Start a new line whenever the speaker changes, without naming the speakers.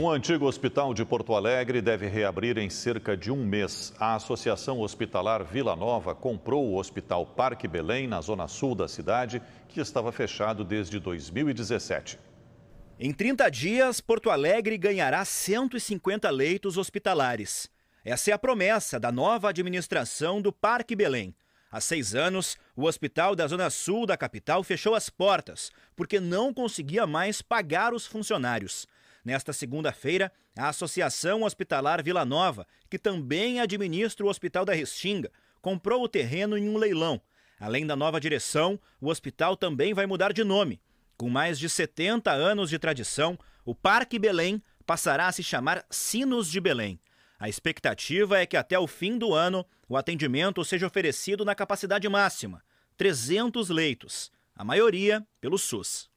Um antigo hospital de Porto Alegre deve reabrir em cerca de um mês. A Associação Hospitalar Vila Nova comprou o Hospital Parque Belém, na zona sul da cidade, que estava fechado desde 2017. Em 30 dias, Porto Alegre
ganhará 150 leitos hospitalares. Essa é a promessa da nova administração do Parque Belém. Há seis anos, o hospital da Zona Sul da capital fechou as portas porque não conseguia mais pagar os funcionários. Nesta segunda-feira, a Associação Hospitalar Vila Nova, que também administra o Hospital da Restinga, comprou o terreno em um leilão. Além da nova direção, o hospital também vai mudar de nome. Com mais de 70 anos de tradição, o Parque Belém passará a se chamar Sinos de Belém. A expectativa é que até o fim do ano o atendimento seja oferecido na capacidade máxima, 300 leitos, a maioria pelo SUS.